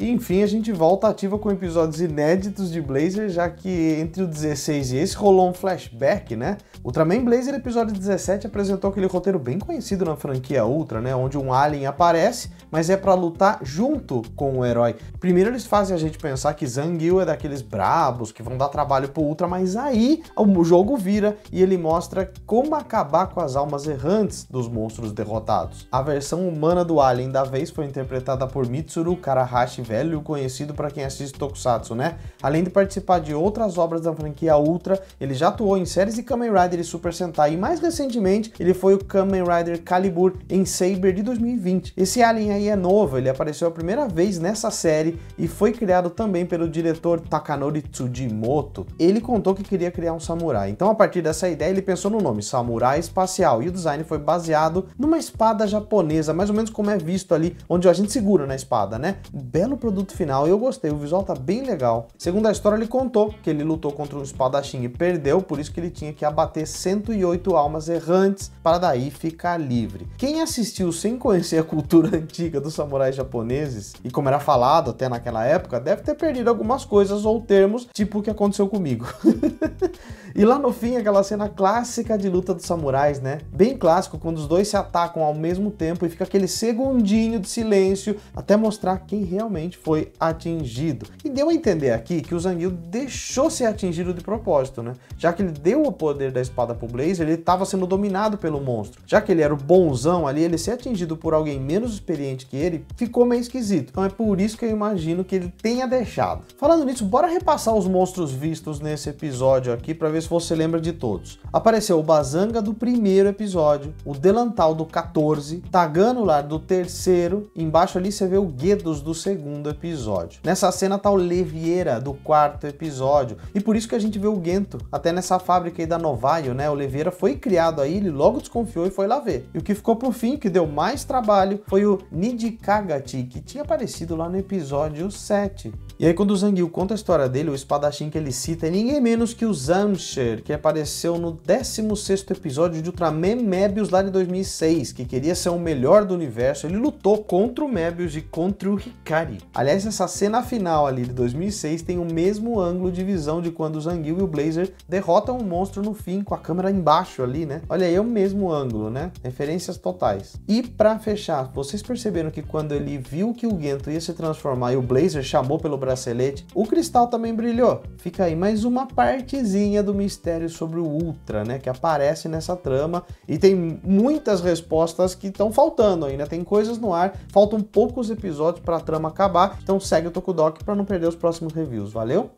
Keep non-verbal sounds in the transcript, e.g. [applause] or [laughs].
E enfim, a gente volta ativa com episódios inéditos de Blazer, já que entre o 16 e esse rolou um flashback, né? Ultraman Blazer episódio 17 apresentou aquele roteiro bem conhecido na franquia Ultra, né? Onde um alien aparece, mas é para lutar junto com o herói. Primeiro eles fazem a gente pensar que Zangil é daqueles brabos que vão dar trabalho pro Ultra, mas aí o jogo vira e ele mostra como acabar com as almas errantes dos monstros derrotados. A versão humana do alien da vez foi interpretada por Mitsuru Karahashi velho conhecido para quem assiste Tokusatsu, né? Além de participar de outras obras da franquia Ultra, ele já atuou em séries de Kamen Rider e Super Sentai e mais recentemente ele foi o Kamen Rider Calibur em Saber de 2020. Esse alien aí é novo, ele apareceu a primeira vez nessa série e foi criado também pelo diretor Takanori Tsujimoto. Ele contou que queria criar um samurai, então a partir dessa ideia ele pensou no nome Samurai Espacial e o design foi baseado numa espada japonesa, mais ou menos como é visto ali, onde a gente segura na espada, né? belo produto final e eu gostei, o visual tá bem legal. Segundo a história, ele contou que ele lutou contra um espadachim e perdeu, por isso que ele tinha que abater 108 almas errantes para daí ficar livre. Quem assistiu sem conhecer a cultura [laughs] antiga dos samurais japoneses e como era falado até naquela época, deve ter perdido algumas coisas ou termos, tipo o que aconteceu comigo. [laughs] e lá no fim, aquela cena clássica de luta dos samurais, né? Bem clássico, quando os dois se atacam ao mesmo tempo e fica aquele segundinho de silêncio até mostrar quem realmente realmente foi atingido. E deu a entender aqui que o Zangil deixou ser atingido de propósito, né? Já que ele deu o poder da espada pro Blaze, ele estava sendo dominado pelo monstro. Já que ele era o bonzão ali, ele ser atingido por alguém menos experiente que ele, ficou meio esquisito. Então é por isso que eu imagino que ele tenha deixado. Falando nisso, bora repassar os monstros vistos nesse episódio aqui para ver se você lembra de todos. Apareceu o Bazanga do primeiro episódio, o Delantal do 14, Taganular do terceiro, embaixo ali você vê o Guedos do segundo, segundo episódio. Nessa cena tá o Levieira do quarto episódio. E por isso que a gente vê o Gento, até nessa fábrica aí da Novaio, né? O Levieira foi criado aí, ele logo desconfiou e foi lá ver. E o que ficou por fim, que deu mais trabalho, foi o Nidikagati, que tinha aparecido lá no episódio 7. E aí quando o Zangil conta a história dele, o espadachim que ele cita é ninguém menos que o Zamsher, que apareceu no 16º episódio de Ultraman Mebius lá de 2006, que queria ser o melhor do universo. Ele lutou contra o Mebius e contra o Hikari. Aliás, essa cena final ali de 2006 tem o mesmo ângulo de visão de quando o Zangief e o Blazer derrotam o monstro no fim, com a câmera embaixo ali, né? Olha aí, é o mesmo ângulo, né? Referências totais. E para fechar, vocês perceberam que quando ele viu que o Gento ia se transformar e o Blazer chamou pelo bracelete, o cristal também brilhou. Fica aí mais uma partezinha do mistério sobre o Ultra, né? Que aparece nessa trama e tem muitas respostas que estão faltando ainda. Tem coisas no ar, faltam poucos episódios para a trama acabar acabar. Então segue o Tokudok para não perder os próximos reviews. Valeu?